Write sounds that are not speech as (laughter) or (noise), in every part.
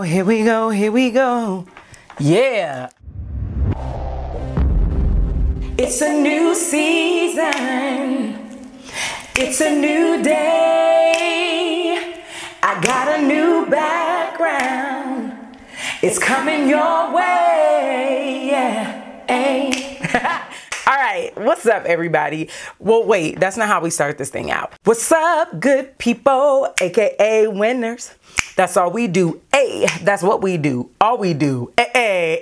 Oh, here we go, here we go. Yeah. It's a new season. It's a new day. I got a new background. It's coming your way. Yeah. Hey. All right, what's up, everybody? Well, wait, that's not how we start this thing out. What's up, good people, aka winners? That's all we do. A, that's what we do. All we do. Hey,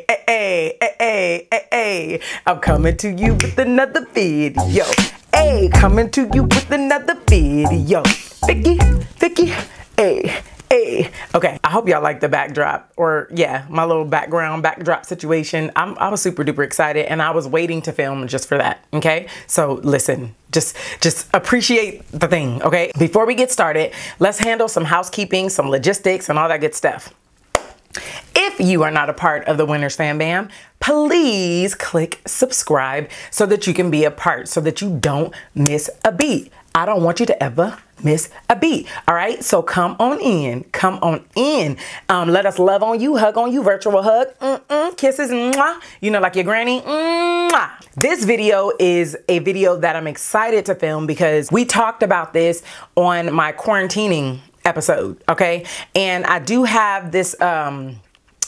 am coming to you with another video. A, coming to you with another video. Vicky, Vicky, a. Hey, okay. I hope y'all like the backdrop or yeah, my little background backdrop situation. I'm, I was super duper excited and I was waiting to film just for that. Okay. So listen, just, just appreciate the thing. Okay. Before we get started, let's handle some housekeeping, some logistics and all that good stuff. If you are not a part of the Winners Fan Bam, please click subscribe so that you can be a part, so that you don't miss a beat. I don't want you to ever miss a beat. All right. So come on in. Come on in. Um, let us love on you, hug on you, virtual hug, mm -mm, kisses, mwah, you know, like your granny. Mwah. This video is a video that I'm excited to film because we talked about this on my quarantining episode. Okay. And I do have this, um,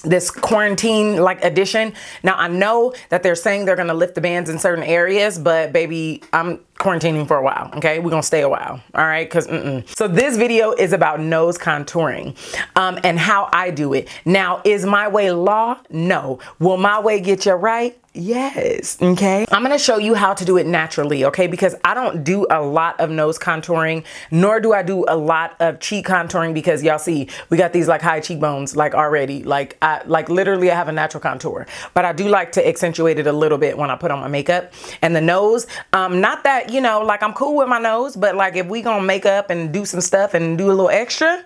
this quarantine like edition. Now I know that they're saying they're going to lift the bans in certain areas, but baby, I'm quarantining for a while, okay? We're gonna stay a while, all right? Cause mm -mm. So this video is about nose contouring um, and how I do it. Now, is my way law? No. Will my way get you right? Yes, okay. I'm gonna show you how to do it naturally, okay? Because I don't do a lot of nose contouring, nor do I do a lot of cheek contouring because y'all see, we got these like high cheekbones like already. Like, I, like literally I have a natural contour, but I do like to accentuate it a little bit when I put on my makeup. And the nose, um, not that you know, like I'm cool with my nose, but like if we gonna make up and do some stuff and do a little extra,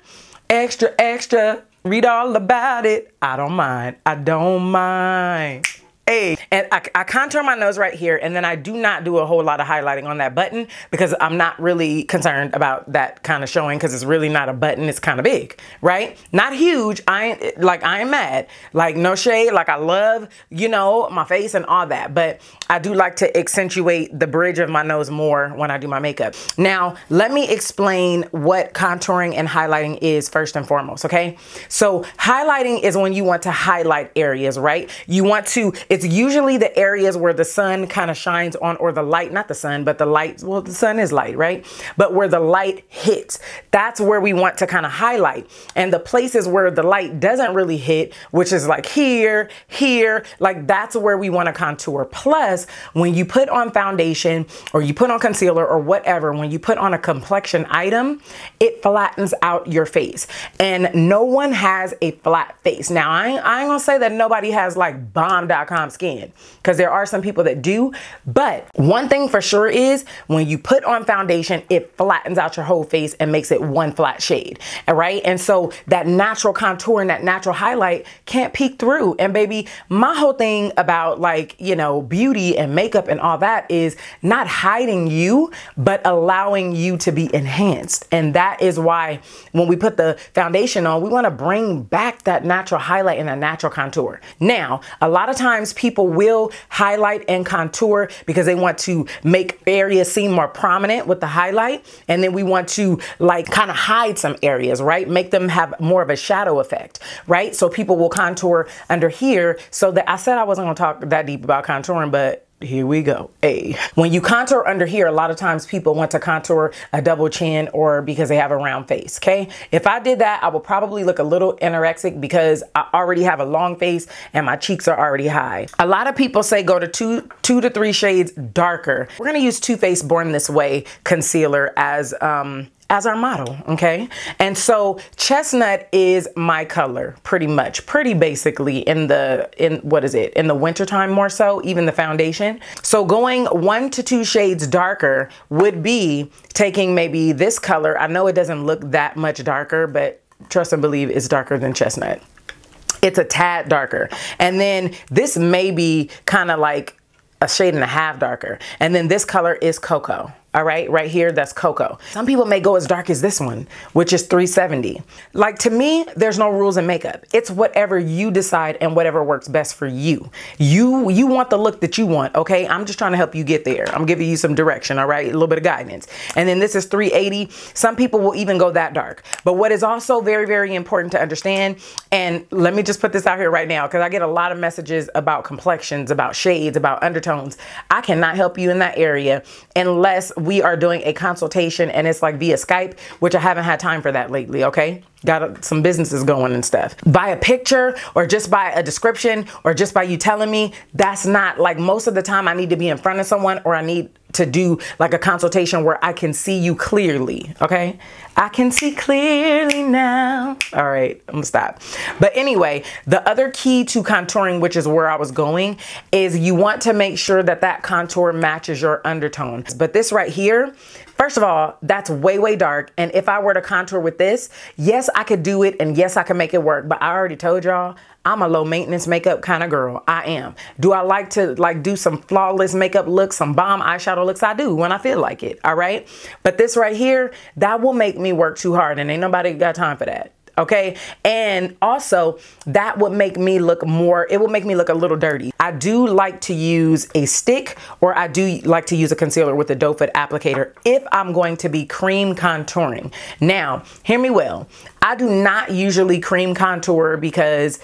extra, extra, read all about it, I don't mind. I don't mind. Hey, and I, I, contour my nose right here and then I do not do a whole lot of highlighting on that button because I'm not really concerned about that kind of showing because it's really not a button. It's kind of big, right? Not huge. I like, I ain't mad. Like no shade. Like I love, you know, my face and all that. But I do like to accentuate the bridge of my nose more when I do my makeup. Now, let me explain what contouring and highlighting is first and foremost, okay? So highlighting is when you want to highlight areas, right? You want to it's usually the areas where the sun kind of shines on or the light, not the sun, but the light, well, the sun is light, right? But where the light hits, that's where we want to kind of highlight. And the places where the light doesn't really hit, which is like here, here, like that's where we want to contour. Plus, when you put on foundation or you put on concealer or whatever, when you put on a complexion item, it flattens out your face. And no one has a flat face. Now, I ain't, I ain't gonna say that nobody has like bomb.com calm skin because there are some people that do. But one thing for sure is when you put on foundation, it flattens out your whole face and makes it one flat shade. All right. And so that natural contour and that natural highlight can't peek through. And baby, my whole thing about like, you know, beauty and makeup and all that is not hiding you, but allowing you to be enhanced. And that is why when we put the foundation on, we want to bring back that natural highlight and that natural contour. Now, a lot of times Sometimes people will highlight and contour because they want to make areas seem more prominent with the highlight. And then we want to like kind of hide some areas, right? Make them have more of a shadow effect, right? So people will contour under here. So that I said I wasn't going to talk that deep about contouring, but here we go. A. when you contour under here, a lot of times people want to contour a double chin or because they have a round face. Okay. If I did that, I would probably look a little anorexic because I already have a long face and my cheeks are already high. A lot of people say go to two, two to three shades darker. We're going to use Too Faced Born This Way concealer as, um, as our model, okay? And so chestnut is my color pretty much, pretty basically in the, in what is it? In the wintertime more so, even the foundation. So going one to two shades darker would be taking maybe this color. I know it doesn't look that much darker, but trust and believe it's darker than chestnut. It's a tad darker. And then this may be kind of like a shade and a half darker. And then this color is cocoa all right, right here, that's cocoa. Some people may go as dark as this one, which is 370. Like to me, there's no rules in makeup. It's whatever you decide and whatever works best for you. You you want the look that you want, okay? I'm just trying to help you get there. I'm giving you some direction, all right? A little bit of guidance. And then this is 380. Some people will even go that dark. But what is also very, very important to understand, and let me just put this out here right now, because I get a lot of messages about complexions, about shades, about undertones. I cannot help you in that area unless we are doing a consultation and it's like via Skype, which I haven't had time for that lately, okay? Got uh, some businesses going and stuff. By a picture or just by a description or just by you telling me, that's not like most of the time I need to be in front of someone or I need to do like a consultation where I can see you clearly, okay? I can see clearly now. All right, I'm gonna stop. But anyway, the other key to contouring, which is where I was going, is you want to make sure that that contour matches your undertone. But this right here, First of all, that's way, way dark. And if I were to contour with this, yes, I could do it and yes, I could make it work. But I already told y'all, I'm a low maintenance makeup kind of girl. I am. Do I like to like do some flawless makeup looks, some bomb eyeshadow looks? I do when I feel like it. All right. But this right here, that will make me work too hard and ain't nobody got time for that. Okay. And also, that would make me look more, it would make me look a little dirty. I do like to use a stick or I do like to use a concealer with a doe foot applicator if I'm going to be cream contouring. Now, hear me well. I do not usually cream contour because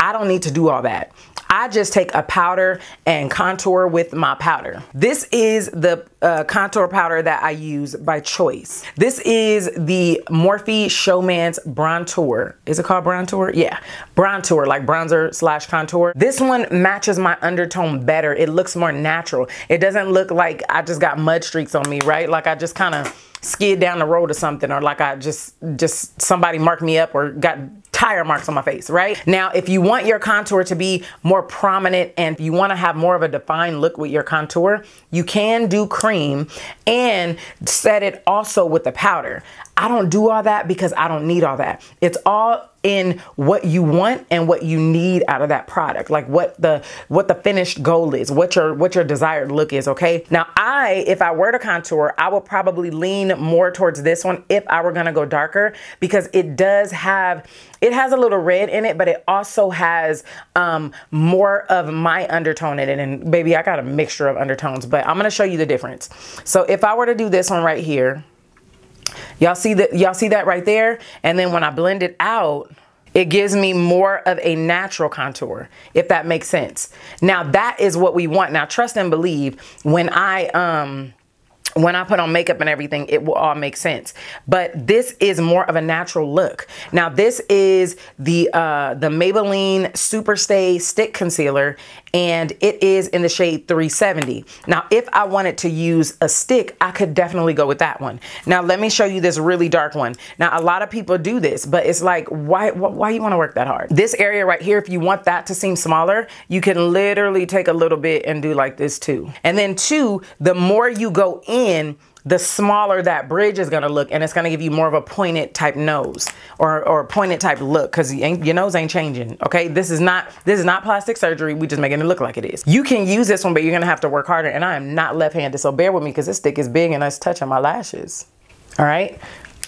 I don't need to do all that. I just take a powder and contour with my powder. This is the uh, contour powder that I use by choice. This is the Morphe Showman's Brontour. Is it called Brontour? Yeah, Brontour, like bronzer slash contour. This one matches my undertone better. It looks more natural. It doesn't look like I just got mud streaks on me, right? Like I just kind of skid down the road or something or like I just just somebody marked me up or got tire marks on my face, right? Now, if you want your contour to be more prominent and you wanna have more of a defined look with your contour, you can do cream and set it also with the powder. I don't do all that because I don't need all that. It's all in what you want and what you need out of that product like what the what the finished goal is what your what your desired look is okay now i if i were to contour i would probably lean more towards this one if i were going to go darker because it does have it has a little red in it but it also has um more of my undertone in it and baby i got a mixture of undertones but i'm going to show you the difference so if i were to do this one right here Y'all see that y'all see that right there? And then when I blend it out, it gives me more of a natural contour, if that makes sense. Now that is what we want. Now trust and believe when I um when I put on makeup and everything, it will all make sense. But this is more of a natural look. Now this is the uh, the Maybelline Superstay Stick Concealer and it is in the shade 370. Now, if I wanted to use a stick, I could definitely go with that one. Now, let me show you this really dark one. Now, a lot of people do this, but it's like, why, why you wanna work that hard? This area right here, if you want that to seem smaller, you can literally take a little bit and do like this too. And then two, the more you go in, the smaller that bridge is going to look and it's going to give you more of a pointed type nose or, or pointed type look because your nose ain't changing okay this is not this is not plastic surgery we just making it look like it is you can use this one but you're going to have to work harder and I am not left-handed so bear with me because this stick is big and it's touching my lashes all right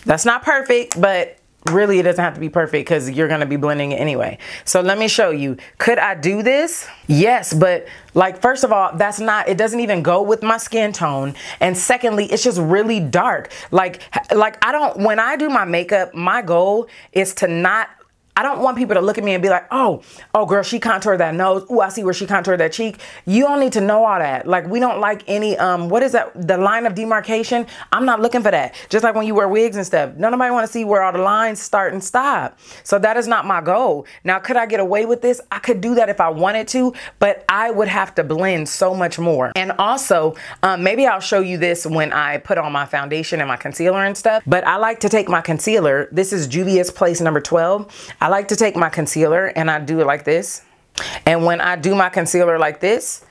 that's not perfect but really it doesn't have to be perfect because you're going to be blending it anyway. So let me show you. Could I do this? Yes, but like first of all, that's not it doesn't even go with my skin tone. And secondly, it's just really dark. Like like I don't when I do my makeup, my goal is to not I don't want people to look at me and be like, oh, oh, girl, she contoured that nose. Oh, I see where she contoured that cheek. You don't need to know all that. Like, we don't like any, um, what is that? The line of demarcation. I'm not looking for that. Just like when you wear wigs and stuff. nobody want to see where all the lines start and stop. So that is not my goal. Now, could I get away with this? I could do that if I wanted to, but I would have to blend so much more. And also, um, maybe I'll show you this when I put on my foundation and my concealer and stuff, but I like to take my concealer. This is Juvia's Place number 12. I like to take my concealer and I do it like this. And when I do my concealer like this,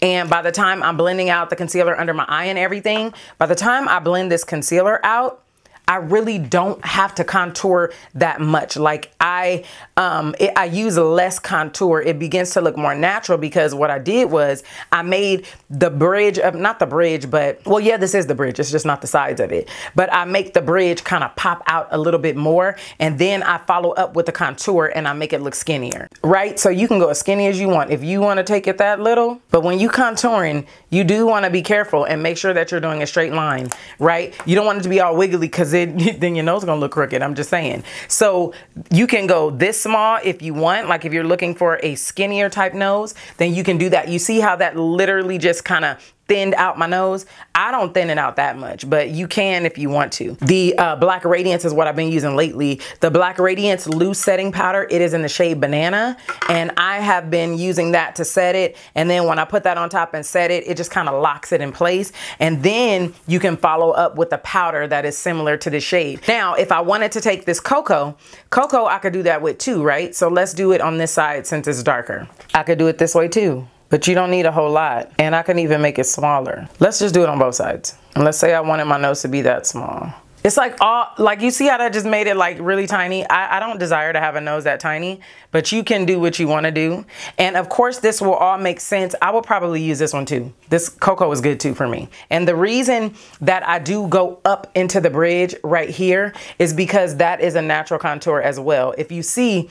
and by the time I'm blending out the concealer under my eye and everything, by the time I blend this concealer out, I really don't have to contour that much. Like I, um, it, I use less contour. It begins to look more natural because what I did was I made the bridge of, not the bridge, but well, yeah, this is the bridge. It's just not the sides of it, but I make the bridge kind of pop out a little bit more. And then I follow up with the contour and I make it look skinnier, right? So you can go as skinny as you want if you want to take it that little. But when you contouring, you do want to be careful and make sure that you're doing a straight line, right? You don't want it to be all wiggly because (laughs) then your nose is gonna look crooked. I'm just saying. So you can go this small if you want. Like if you're looking for a skinnier type nose, then you can do that. You see how that literally just kind of thinned out my nose. I don't thin it out that much, but you can if you want to. The uh, Black Radiance is what I've been using lately. The Black Radiance Loose Setting Powder, it is in the shade Banana, and I have been using that to set it, and then when I put that on top and set it, it just kind of locks it in place, and then you can follow up with a powder that is similar to the shade. Now, if I wanted to take this Cocoa, Cocoa I could do that with too, right? So let's do it on this side since it's darker. I could do it this way too but you don't need a whole lot. And I can even make it smaller. Let's just do it on both sides. And let's say I wanted my nose to be that small. It's like all, like you see how that just made it like really tiny. I, I don't desire to have a nose that tiny, but you can do what you want to do. And of course, this will all make sense. I will probably use this one too. This cocoa is good too for me. And the reason that I do go up into the bridge right here is because that is a natural contour as well. If you see,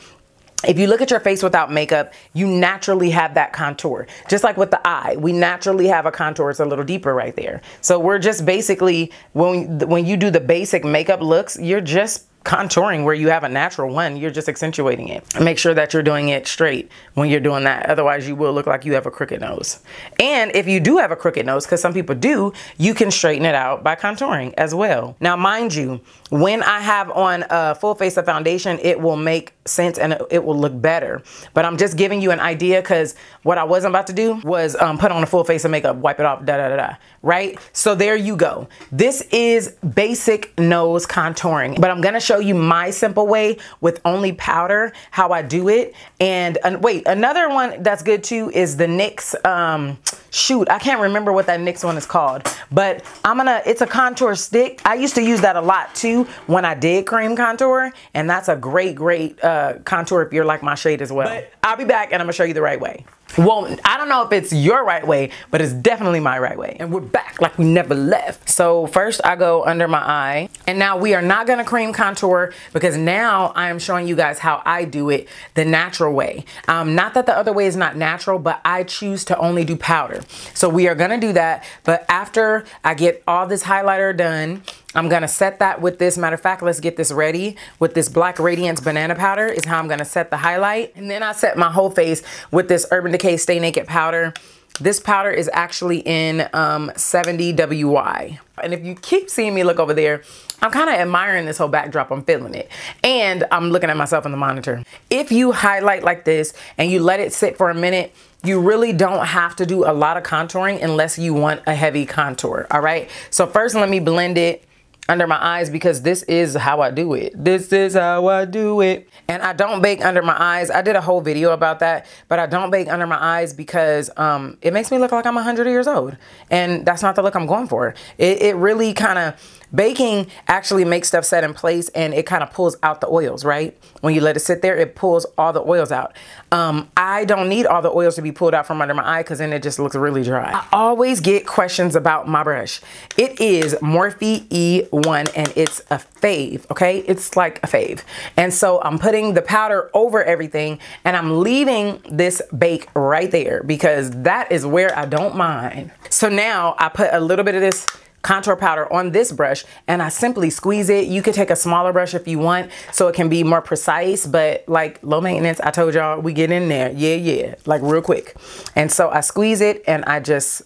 if you look at your face without makeup, you naturally have that contour. Just like with the eye, we naturally have a contour. It's a little deeper right there. So we're just basically, when, when you do the basic makeup looks, you're just contouring where you have a natural one, you're just accentuating it. Make sure that you're doing it straight when you're doing that. Otherwise, you will look like you have a crooked nose. And if you do have a crooked nose, because some people do, you can straighten it out by contouring as well. Now, mind you, when I have on a full face of foundation, it will make sense and it will look better. But I'm just giving you an idea because what I wasn't about to do was um, put on a full face of makeup, wipe it off, da da da da, right? So there you go. This is basic nose contouring, but I'm gonna show show you my simple way with only powder, how I do it. And uh, wait, another one that's good too is the NYX, um, shoot, I can't remember what that NYX one is called, but I'm gonna, it's a contour stick. I used to use that a lot too when I did cream contour. And that's a great, great uh, contour if you're like my shade as well. But I'll be back and I'm gonna show you the right way. Well, I don't know if it's your right way, but it's definitely my right way. And we're back like we never left. So first I go under my eye. And now we are not gonna cream contour because now I am showing you guys how I do it the natural way. Um, not that the other way is not natural, but I choose to only do powder. So we are gonna do that. But after I get all this highlighter done, I'm going to set that with this. Matter of fact, let's get this ready with this Black Radiance Banana Powder is how I'm going to set the highlight. And then I set my whole face with this Urban Decay Stay Naked Powder. This powder is actually in um, 70 WY. And if you keep seeing me look over there, I'm kind of admiring this whole backdrop. I'm feeling it. And I'm looking at myself in the monitor. If you highlight like this and you let it sit for a minute, you really don't have to do a lot of contouring unless you want a heavy contour. All right. So first let me blend it under my eyes because this is how I do it. This is how I do it. And I don't bake under my eyes. I did a whole video about that, but I don't bake under my eyes because um, it makes me look like I'm 100 years old. And that's not the look I'm going for. It, it really kind of Baking actually makes stuff set in place and it kind of pulls out the oils, right? When you let it sit there, it pulls all the oils out. Um, I don't need all the oils to be pulled out from under my eye because then it just looks really dry. I always get questions about my brush. It is Morphe E1 and it's a fave, okay? It's like a fave. And so I'm putting the powder over everything and I'm leaving this bake right there because that is where I don't mind. So now I put a little bit of this contour powder on this brush and I simply squeeze it. You could take a smaller brush if you want so it can be more precise, but like low maintenance, I told y'all we get in there. Yeah, yeah, like real quick. And so I squeeze it and I just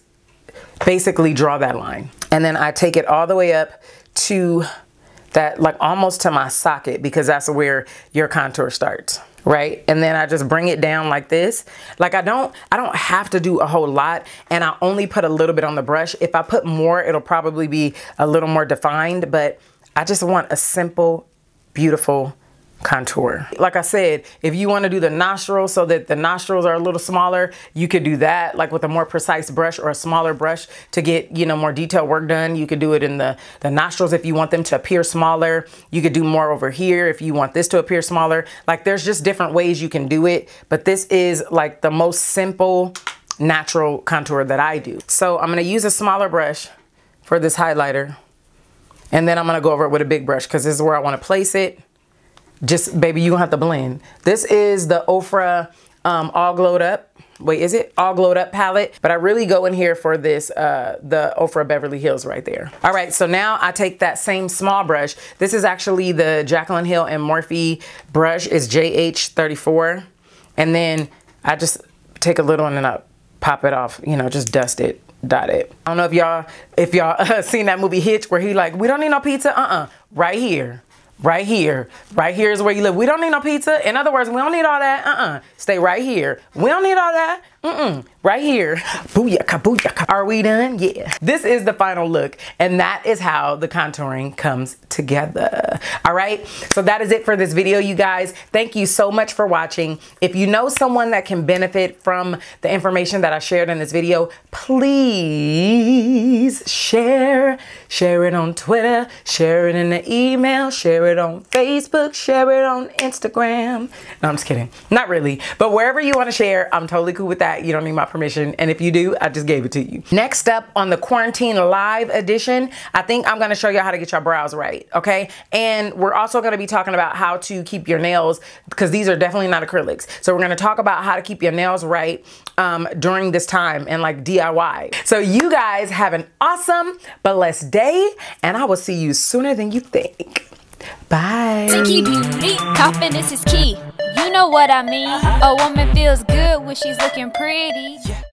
basically draw that line. And then I take it all the way up to that like almost to my socket because that's where your contour starts right? And then I just bring it down like this. Like I don't, I don't have to do a whole lot and I only put a little bit on the brush. If I put more, it'll probably be a little more defined, but I just want a simple, beautiful contour. Like I said, if you wanna do the nostrils so that the nostrils are a little smaller, you could do that like with a more precise brush or a smaller brush to get, you know, more detailed work done. You could do it in the, the nostrils if you want them to appear smaller. You could do more over here if you want this to appear smaller. Like there's just different ways you can do it, but this is like the most simple natural contour that I do. So I'm gonna use a smaller brush for this highlighter and then I'm gonna go over it with a big brush because this is where I wanna place it just, baby, you going to have to blend. This is the Ofra um, All Glowed Up. Wait, is it All Glowed Up palette? But I really go in here for this, uh, the Ofra Beverly Hills right there. All right, so now I take that same small brush. This is actually the Jacqueline Hill and Morphe brush. It's JH34. And then I just take a little one and I pop it off, you know, just dust it dot it. I don't know if y'all if y'all uh, (laughs) seen that movie Hitch where he like we don't need no pizza uh uh right here right here. Right here is where you live. We don't need no pizza. In other words, we don't need all that. Uh-uh. Stay right here. We don't need all that. Mm-mm. Right here. (laughs) Booyaka, booyaka. Are we done? Yeah. This is the final look, and that is how the contouring comes together. All right? So that is it for this video, you guys. Thank you so much for watching. If you know someone that can benefit from the information that I shared in this video, please share. Share it on Twitter. Share it in the email. Share it it on Facebook, share it on Instagram. No, I'm just kidding. Not really. But wherever you want to share, I'm totally cool with that. You don't need my permission. And if you do, I just gave it to you. Next up on the quarantine live edition, I think I'm going to show you how to get your brows right. Okay. And we're also going to be talking about how to keep your nails because these are definitely not acrylics. So we're going to talk about how to keep your nails right um, during this time and like DIY. So you guys have an awesome, blessed day and I will see you sooner than you think. Bye. Sticky beauty, confidence is key. You know what I mean. A woman feels good when she's looking pretty.